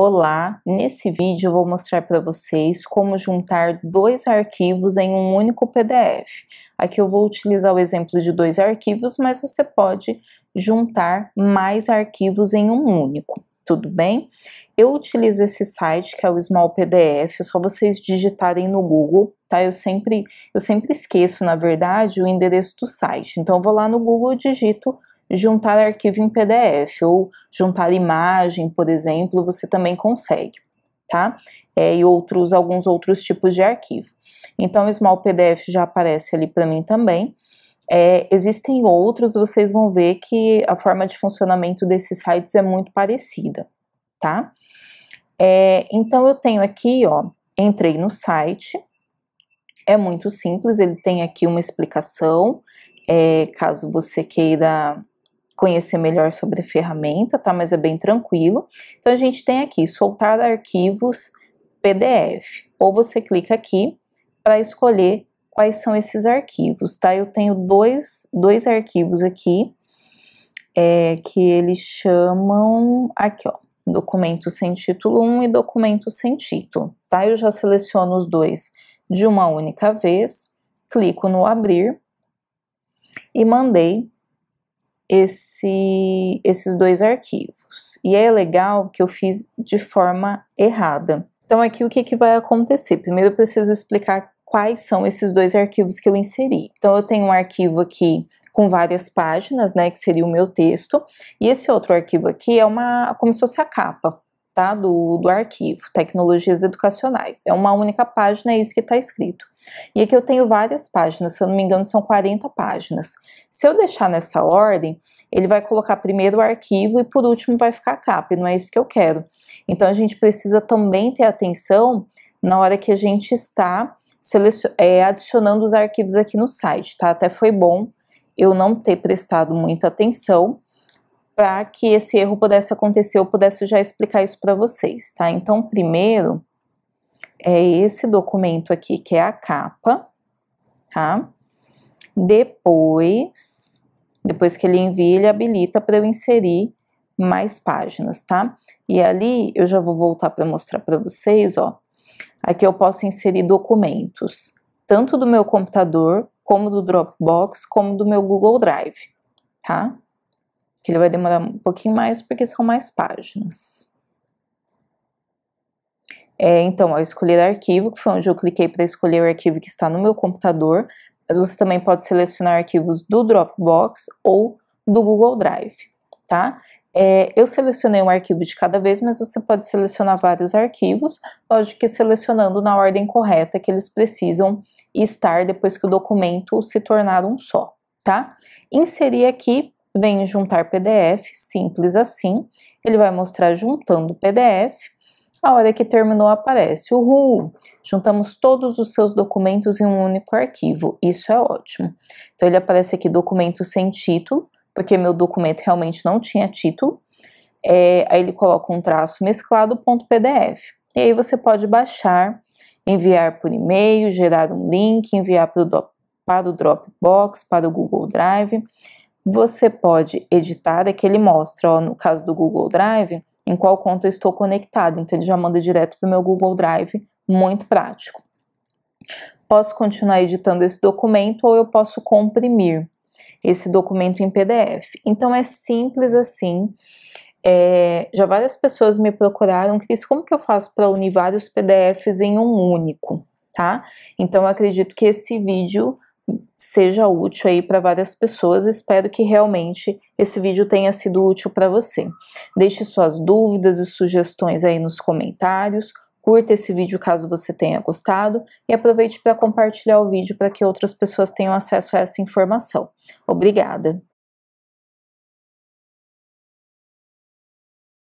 Olá! Nesse vídeo eu vou mostrar para vocês como juntar dois arquivos em um único PDF. Aqui eu vou utilizar o exemplo de dois arquivos, mas você pode juntar mais arquivos em um único, tudo bem? Eu utilizo esse site que é o Small PDF, é só vocês digitarem no Google, tá? Eu sempre, eu sempre esqueço, na verdade, o endereço do site. Então eu vou lá no Google e digito juntar arquivo em PDF ou juntar imagem, por exemplo, você também consegue, tá? É, e outros, alguns outros tipos de arquivo. Então, o Small PDF já aparece ali para mim também. É, existem outros, vocês vão ver que a forma de funcionamento desses sites é muito parecida, tá? É, então, eu tenho aqui, ó, entrei no site, é muito simples, ele tem aqui uma explicação, é, caso você queira conhecer melhor sobre a ferramenta, tá? Mas é bem tranquilo. Então a gente tem aqui soltar arquivos PDF. Ou você clica aqui para escolher quais são esses arquivos, tá? Eu tenho dois, dois arquivos aqui é, que eles chamam aqui, ó, documento sem título 1 e documento sem título, tá? Eu já seleciono os dois de uma única vez, clico no abrir e mandei esse, esses dois arquivos. E é legal que eu fiz de forma errada. Então, aqui o que, que vai acontecer? Primeiro, eu preciso explicar quais são esses dois arquivos que eu inseri. Então, eu tenho um arquivo aqui com várias páginas, né, que seria o meu texto, e esse outro arquivo aqui é uma, como se fosse a capa, tá? Do, do arquivo, tecnologias educacionais. É uma única página, é isso que está escrito. E aqui eu tenho várias páginas, se eu não me engano, são 40 páginas. Se eu deixar nessa ordem, ele vai colocar primeiro o arquivo e por último vai ficar a capa, e não é isso que eu quero. Então a gente precisa também ter atenção na hora que a gente está é, adicionando os arquivos aqui no site, tá? Até foi bom eu não ter prestado muita atenção, para que esse erro pudesse acontecer, eu pudesse já explicar isso para vocês, tá? Então, primeiro é esse documento aqui que é a capa, tá? Depois, depois que ele envia, ele habilita para eu inserir mais páginas, tá? E ali eu já vou voltar para mostrar para vocês, ó. Aqui eu posso inserir documentos, tanto do meu computador, como do Dropbox, como do meu Google Drive, tá? ele vai demorar um pouquinho mais porque são mais páginas. É, então, ao escolher arquivo, que foi onde eu cliquei para escolher o arquivo que está no meu computador, mas você também pode selecionar arquivos do Dropbox ou do Google Drive, tá? É, eu selecionei um arquivo de cada vez, mas você pode selecionar vários arquivos, lógico que selecionando na ordem correta que eles precisam estar depois que o documento se tornar um só, tá? Inserir aqui vem juntar PDF, simples assim. Ele vai mostrar juntando PDF. A hora que terminou aparece o RU. Juntamos todos os seus documentos em um único arquivo. Isso é ótimo. Então ele aparece aqui documento sem título, porque meu documento realmente não tinha título. É, aí ele coloca um traço mesclado ponto PDF. E aí você pode baixar, enviar por e-mail, gerar um link, enviar para o Dropbox, para o Google Drive você pode editar, é que ele mostra, ó, no caso do Google Drive, em qual conta eu estou conectado. Então, ele já manda direto para o meu Google Drive, muito prático. Posso continuar editando esse documento ou eu posso comprimir esse documento em PDF. Então, é simples assim. É, já várias pessoas me procuraram, Cris, como que eu faço para unir vários PDFs em um único, tá? Então, acredito que esse vídeo seja útil aí para várias pessoas. Espero que realmente esse vídeo tenha sido útil para você. Deixe suas dúvidas e sugestões aí nos comentários. Curta esse vídeo caso você tenha gostado e aproveite para compartilhar o vídeo para que outras pessoas tenham acesso a essa informação. Obrigada!